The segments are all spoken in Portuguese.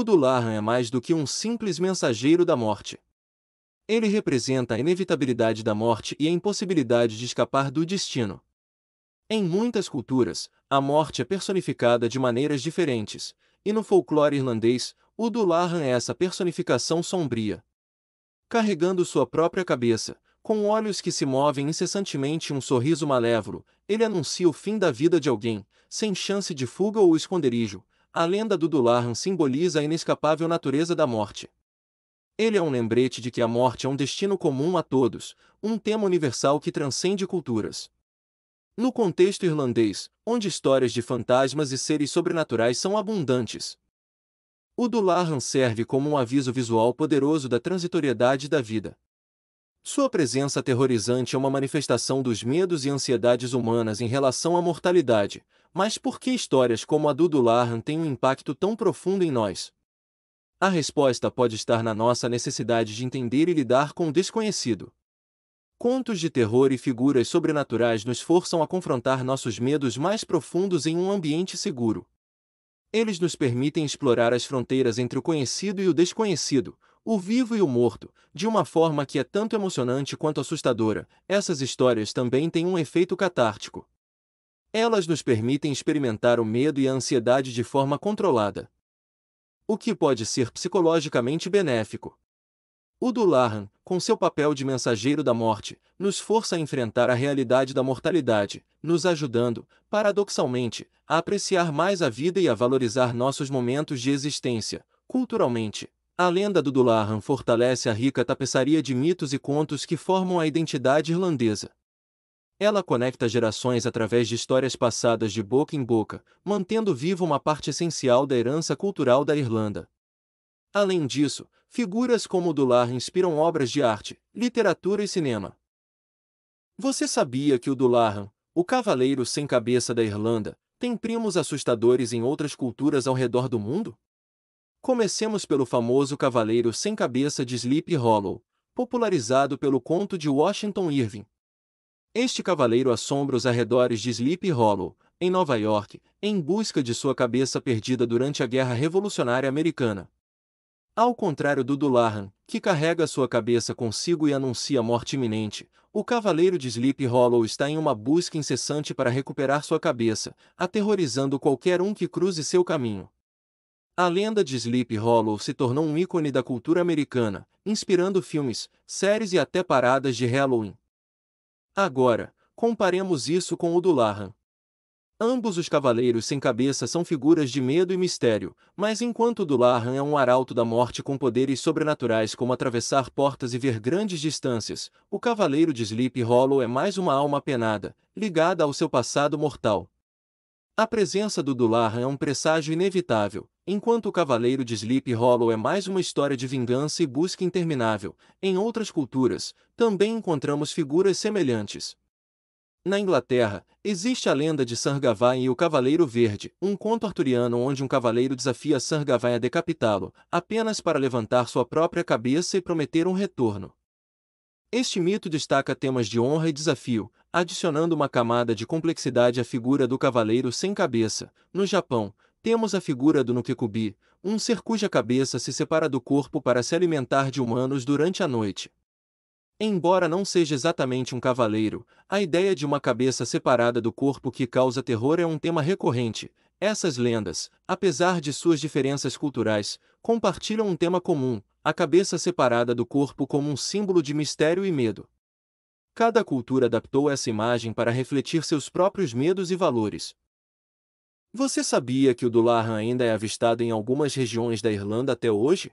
O Dularhan é mais do que um simples mensageiro da morte. Ele representa a inevitabilidade da morte e a impossibilidade de escapar do destino. Em muitas culturas, a morte é personificada de maneiras diferentes, e no folclore irlandês, o Dularhan é essa personificação sombria. Carregando sua própria cabeça, com olhos que se movem incessantemente e um sorriso malévolo, ele anuncia o fim da vida de alguém, sem chance de fuga ou esconderijo, a lenda do Dullahan simboliza a inescapável natureza da morte. Ele é um lembrete de que a morte é um destino comum a todos, um tema universal que transcende culturas. No contexto irlandês, onde histórias de fantasmas e seres sobrenaturais são abundantes, o Dullahan serve como um aviso visual poderoso da transitoriedade da vida. Sua presença aterrorizante é uma manifestação dos medos e ansiedades humanas em relação à mortalidade, mas por que histórias como a do Dularhan têm um impacto tão profundo em nós? A resposta pode estar na nossa necessidade de entender e lidar com o desconhecido. Contos de terror e figuras sobrenaturais nos forçam a confrontar nossos medos mais profundos em um ambiente seguro. Eles nos permitem explorar as fronteiras entre o conhecido e o desconhecido, o vivo e o morto, de uma forma que é tanto emocionante quanto assustadora, essas histórias também têm um efeito catártico. Elas nos permitem experimentar o medo e a ansiedade de forma controlada. O que pode ser psicologicamente benéfico. O Dulahan, com seu papel de mensageiro da morte, nos força a enfrentar a realidade da mortalidade, nos ajudando, paradoxalmente, a apreciar mais a vida e a valorizar nossos momentos de existência, culturalmente, a lenda do Dullahan fortalece a rica tapeçaria de mitos e contos que formam a identidade irlandesa. Ela conecta gerações através de histórias passadas de boca em boca, mantendo viva uma parte essencial da herança cultural da Irlanda. Além disso, figuras como o Dullahan inspiram obras de arte, literatura e cinema. Você sabia que o Dullahan, o cavaleiro sem cabeça da Irlanda, tem primos assustadores em outras culturas ao redor do mundo? Comecemos pelo famoso Cavaleiro Sem Cabeça de Sleepy Hollow, popularizado pelo conto de Washington Irving. Este cavaleiro assombra os arredores de Sleepy Hollow, em Nova York, em busca de sua cabeça perdida durante a Guerra Revolucionária Americana. Ao contrário do Dullahan, que carrega sua cabeça consigo e anuncia morte iminente, o cavaleiro de Sleep Hollow está em uma busca incessante para recuperar sua cabeça, aterrorizando qualquer um que cruze seu caminho. A lenda de Sleep Hollow se tornou um ícone da cultura americana, inspirando filmes, séries e até paradas de Halloween. Agora, comparemos isso com o do Larran. Ambos os cavaleiros sem cabeça são figuras de medo e mistério, mas enquanto o Larran é um arauto da morte com poderes sobrenaturais como atravessar portas e ver grandes distâncias, o cavaleiro de Sleep Hollow é mais uma alma penada, ligada ao seu passado mortal. A presença do Dularra é um presságio inevitável, enquanto o Cavaleiro de Sleep Hollow é mais uma história de vingança e busca interminável. Em outras culturas, também encontramos figuras semelhantes. Na Inglaterra, existe a lenda de Gawain e o Cavaleiro Verde, um conto arturiano onde um cavaleiro desafia Gawain a decapitá-lo, apenas para levantar sua própria cabeça e prometer um retorno. Este mito destaca temas de honra e desafio, adicionando uma camada de complexidade à figura do cavaleiro sem cabeça. No Japão, temos a figura do Nukekubi, um ser cuja cabeça se separa do corpo para se alimentar de humanos durante a noite. Embora não seja exatamente um cavaleiro, a ideia de uma cabeça separada do corpo que causa terror é um tema recorrente. Essas lendas, apesar de suas diferenças culturais, compartilham um tema comum: a cabeça separada do corpo como um símbolo de mistério e medo. Cada cultura adaptou essa imagem para refletir seus próprios medos e valores. Você sabia que o Dullahan ainda é avistado em algumas regiões da Irlanda até hoje?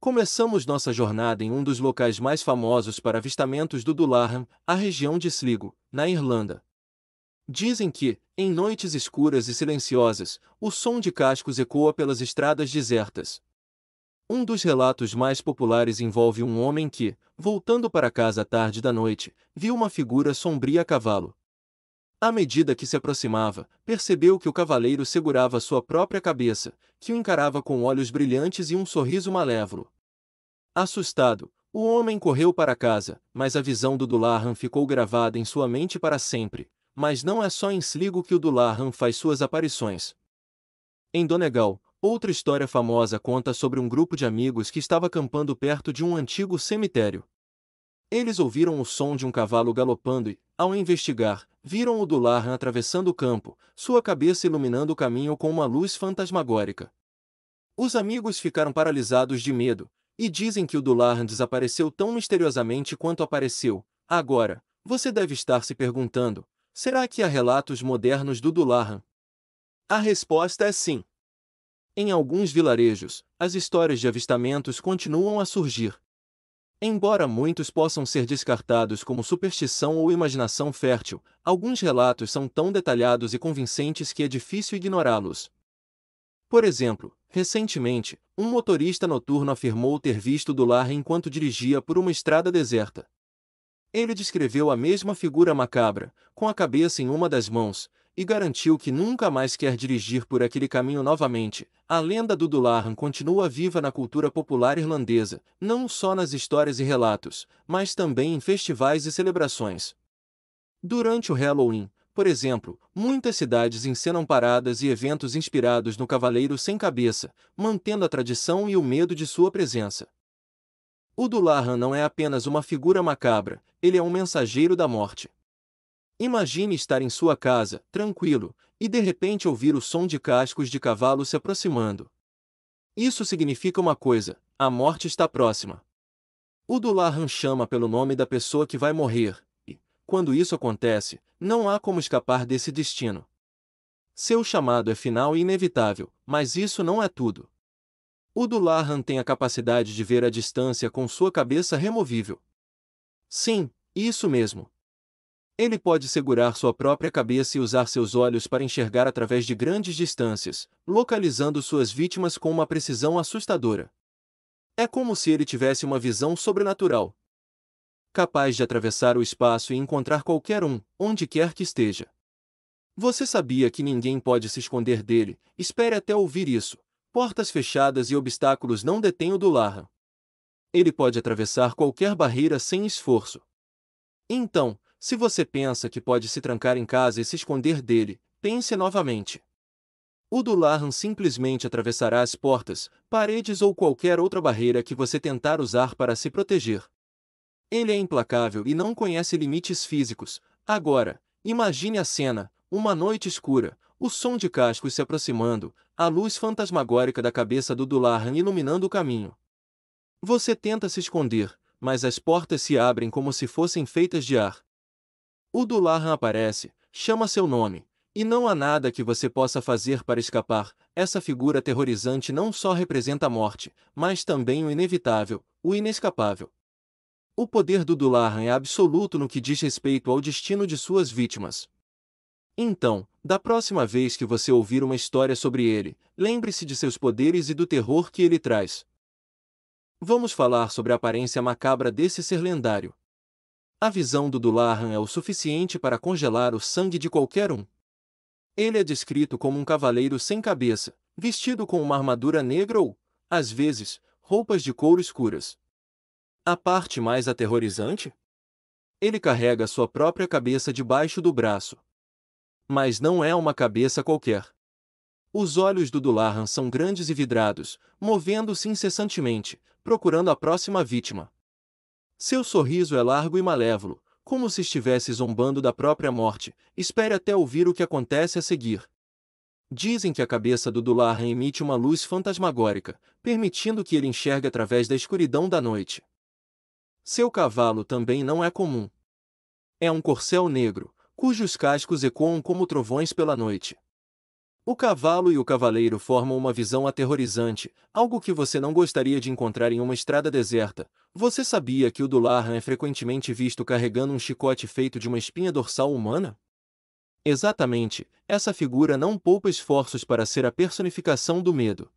Começamos nossa jornada em um dos locais mais famosos para avistamentos do Dullahan, a região de Sligo, na Irlanda. Dizem que, em noites escuras e silenciosas, o som de cascos ecoa pelas estradas desertas. Um dos relatos mais populares envolve um homem que, voltando para casa à tarde da noite, viu uma figura sombria a cavalo. À medida que se aproximava, percebeu que o cavaleiro segurava sua própria cabeça, que o encarava com olhos brilhantes e um sorriso malévolo. Assustado, o homem correu para casa, mas a visão do Dullahan ficou gravada em sua mente para sempre. Mas não é só em Sligo que o Dullahan faz suas aparições. Em Donegal, Outra história famosa conta sobre um grupo de amigos que estava acampando perto de um antigo cemitério. Eles ouviram o som de um cavalo galopando e, ao investigar, viram o Dularran atravessando o campo, sua cabeça iluminando o caminho com uma luz fantasmagórica. Os amigos ficaram paralisados de medo, e dizem que o Dularran desapareceu tão misteriosamente quanto apareceu. Agora, você deve estar se perguntando, será que há relatos modernos do Dularran? A resposta é sim. Em alguns vilarejos, as histórias de avistamentos continuam a surgir. Embora muitos possam ser descartados como superstição ou imaginação fértil, alguns relatos são tão detalhados e convincentes que é difícil ignorá-los. Por exemplo, recentemente, um motorista noturno afirmou ter visto do lar enquanto dirigia por uma estrada deserta. Ele descreveu a mesma figura macabra, com a cabeça em uma das mãos, e garantiu que nunca mais quer dirigir por aquele caminho novamente. A lenda do Dullahan continua viva na cultura popular irlandesa, não só nas histórias e relatos, mas também em festivais e celebrações. Durante o Halloween, por exemplo, muitas cidades encenam paradas e eventos inspirados no Cavaleiro Sem Cabeça, mantendo a tradição e o medo de sua presença. O Dullahan não é apenas uma figura macabra, ele é um mensageiro da morte. Imagine estar em sua casa, tranquilo, e de repente ouvir o som de cascos de cavalo se aproximando. Isso significa uma coisa: a morte está próxima. O Dularhan chama pelo nome da pessoa que vai morrer, e, quando isso acontece, não há como escapar desse destino. Seu chamado é final e inevitável, mas isso não é tudo. O Dularhan tem a capacidade de ver a distância com sua cabeça removível. Sim, isso mesmo, ele pode segurar sua própria cabeça e usar seus olhos para enxergar através de grandes distâncias, localizando suas vítimas com uma precisão assustadora. É como se ele tivesse uma visão sobrenatural, capaz de atravessar o espaço e encontrar qualquer um, onde quer que esteja. Você sabia que ninguém pode se esconder dele, espere até ouvir isso. Portas fechadas e obstáculos não detêm o do Larra. Ele pode atravessar qualquer barreira sem esforço. Então, se você pensa que pode se trancar em casa e se esconder dele, pense novamente. O Dullahan simplesmente atravessará as portas, paredes ou qualquer outra barreira que você tentar usar para se proteger. Ele é implacável e não conhece limites físicos. Agora, imagine a cena: uma noite escura, o som de cascos se aproximando, a luz fantasmagórica da cabeça do Dullahan iluminando o caminho. Você tenta se esconder, mas as portas se abrem como se fossem feitas de ar, o Dularhan aparece, chama seu nome, e não há nada que você possa fazer para escapar. Essa figura aterrorizante não só representa a morte, mas também o inevitável, o inescapável. O poder do Dularhan é absoluto no que diz respeito ao destino de suas vítimas. Então, da próxima vez que você ouvir uma história sobre ele, lembre-se de seus poderes e do terror que ele traz. Vamos falar sobre a aparência macabra desse ser lendário. A visão do Dullahan é o suficiente para congelar o sangue de qualquer um. Ele é descrito como um cavaleiro sem cabeça, vestido com uma armadura negra ou, às vezes, roupas de couro escuras. A parte mais aterrorizante? Ele carrega sua própria cabeça debaixo do braço. Mas não é uma cabeça qualquer. Os olhos do Dullahan são grandes e vidrados, movendo-se incessantemente, procurando a próxima vítima. Seu sorriso é largo e malévolo, como se estivesse zombando da própria morte. Espere até ouvir o que acontece a seguir. Dizem que a cabeça do Dularra emite uma luz fantasmagórica, permitindo que ele enxergue através da escuridão da noite. Seu cavalo também não é comum. É um corcel negro, cujos cascos ecoam como trovões pela noite. O cavalo e o cavaleiro formam uma visão aterrorizante, algo que você não gostaria de encontrar em uma estrada deserta. Você sabia que o Dularhan é frequentemente visto carregando um chicote feito de uma espinha dorsal humana? Exatamente, essa figura não poupa esforços para ser a personificação do medo.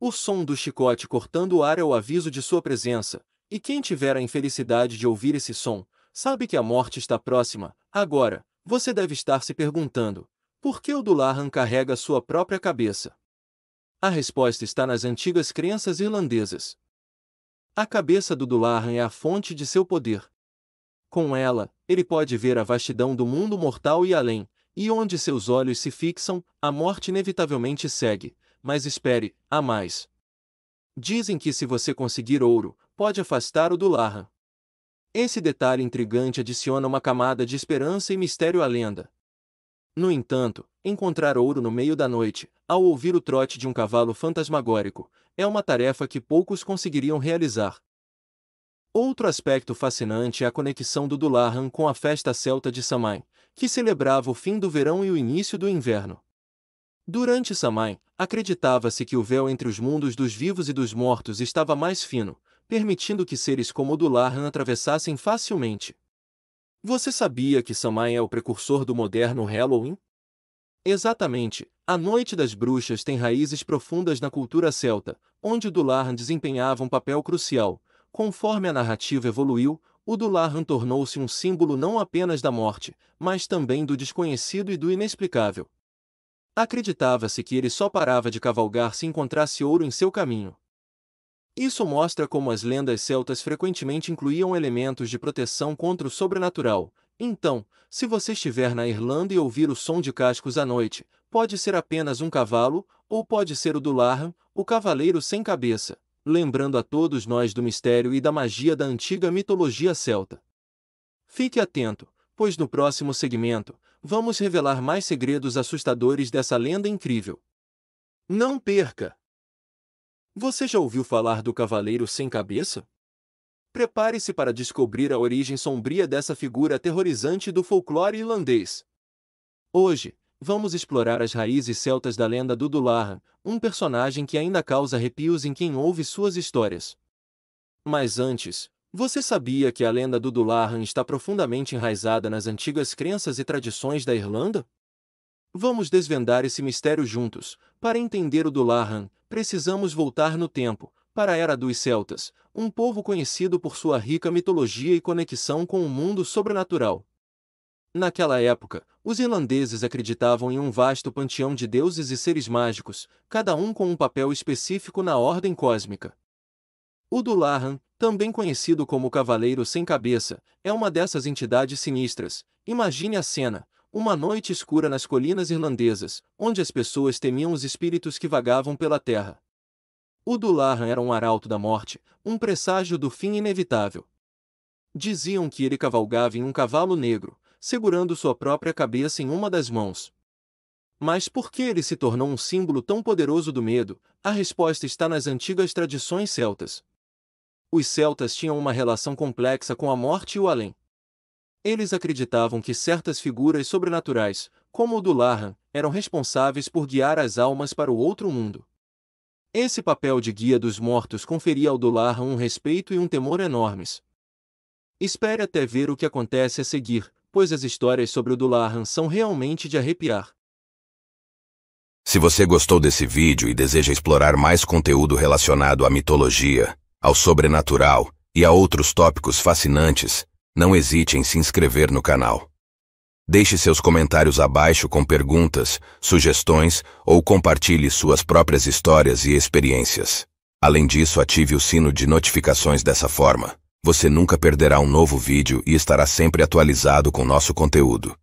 O som do chicote cortando o ar é o aviso de sua presença, e quem tiver a infelicidade de ouvir esse som, sabe que a morte está próxima. Agora, você deve estar se perguntando: por que o Dullahan carrega sua própria cabeça? A resposta está nas antigas crenças irlandesas. A cabeça do Dullahan é a fonte de seu poder. Com ela, ele pode ver a vastidão do mundo mortal e além, e onde seus olhos se fixam, a morte inevitavelmente segue, mas espere, há mais. Dizem que se você conseguir ouro, pode afastar o Dullahan. Esse detalhe intrigante adiciona uma camada de esperança e mistério à lenda, no entanto, encontrar ouro no meio da noite, ao ouvir o trote de um cavalo fantasmagórico, é uma tarefa que poucos conseguiriam realizar. Outro aspecto fascinante é a conexão do Dullahan com a festa celta de Samhain, que celebrava o fim do verão e o início do inverno. Durante Samhain, acreditava-se que o véu entre os mundos dos vivos e dos mortos estava mais fino, permitindo que seres como o Dullahan atravessassem facilmente. Você sabia que Samhain é o precursor do moderno Halloween? Exatamente, a Noite das Bruxas tem raízes profundas na cultura celta, onde o Dularn desempenhava um papel crucial. Conforme a narrativa evoluiu, o Dularn tornou-se um símbolo não apenas da morte, mas também do desconhecido e do inexplicável. Acreditava-se que ele só parava de cavalgar se encontrasse ouro em seu caminho. Isso mostra como as lendas celtas frequentemente incluíam elementos de proteção contra o sobrenatural. Então, se você estiver na Irlanda e ouvir o som de cascos à noite, pode ser apenas um cavalo, ou pode ser o do Larham, o cavaleiro sem cabeça, lembrando a todos nós do mistério e da magia da antiga mitologia celta. Fique atento, pois no próximo segmento, vamos revelar mais segredos assustadores dessa lenda incrível. Não perca! Você já ouviu falar do Cavaleiro Sem Cabeça? Prepare-se para descobrir a origem sombria dessa figura aterrorizante do folclore irlandês. Hoje, vamos explorar as raízes celtas da lenda do Dullahan, um personagem que ainda causa arrepios em quem ouve suas histórias. Mas antes, você sabia que a lenda do Dullahan está profundamente enraizada nas antigas crenças e tradições da Irlanda? Vamos desvendar esse mistério juntos, para entender o Dullahan precisamos voltar no tempo, para a era dos celtas, um povo conhecido por sua rica mitologia e conexão com o mundo sobrenatural. Naquela época, os irlandeses acreditavam em um vasto panteão de deuses e seres mágicos, cada um com um papel específico na ordem cósmica. O Dularran, também conhecido como Cavaleiro Sem Cabeça, é uma dessas entidades sinistras. Imagine a cena: uma noite escura nas colinas irlandesas, onde as pessoas temiam os espíritos que vagavam pela terra. O Dullahan era um arauto da morte, um presságio do fim inevitável. Diziam que ele cavalgava em um cavalo negro, segurando sua própria cabeça em uma das mãos. Mas por que ele se tornou um símbolo tão poderoso do medo? A resposta está nas antigas tradições celtas. Os celtas tinham uma relação complexa com a morte e o além. Eles acreditavam que certas figuras sobrenaturais, como o do eram responsáveis por guiar as almas para o outro mundo. Esse papel de guia dos mortos conferia ao do um respeito e um temor enormes. Espere até ver o que acontece a seguir, pois as histórias sobre o do são realmente de arrepiar. Se você gostou desse vídeo e deseja explorar mais conteúdo relacionado à mitologia, ao sobrenatural e a outros tópicos fascinantes, não hesite em se inscrever no canal. Deixe seus comentários abaixo com perguntas, sugestões ou compartilhe suas próprias histórias e experiências. Além disso, ative o sino de notificações dessa forma. Você nunca perderá um novo vídeo e estará sempre atualizado com nosso conteúdo.